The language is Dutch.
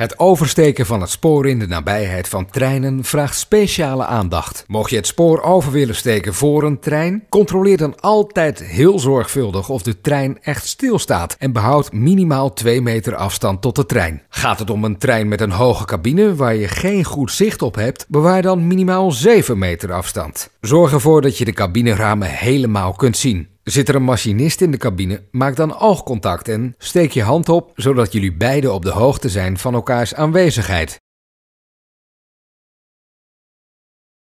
Het oversteken van het spoor in de nabijheid van treinen vraagt speciale aandacht. Mocht je het spoor over willen steken voor een trein, controleer dan altijd heel zorgvuldig of de trein echt stilstaat en behoud minimaal 2 meter afstand tot de trein. Gaat het om een trein met een hoge cabine waar je geen goed zicht op hebt, bewaar dan minimaal 7 meter afstand. Zorg ervoor dat je de cabineramen helemaal kunt zien. Zit er een machinist in de cabine, maak dan oogcontact en steek je hand op zodat jullie beiden op de hoogte zijn van elkaars aanwezigheid.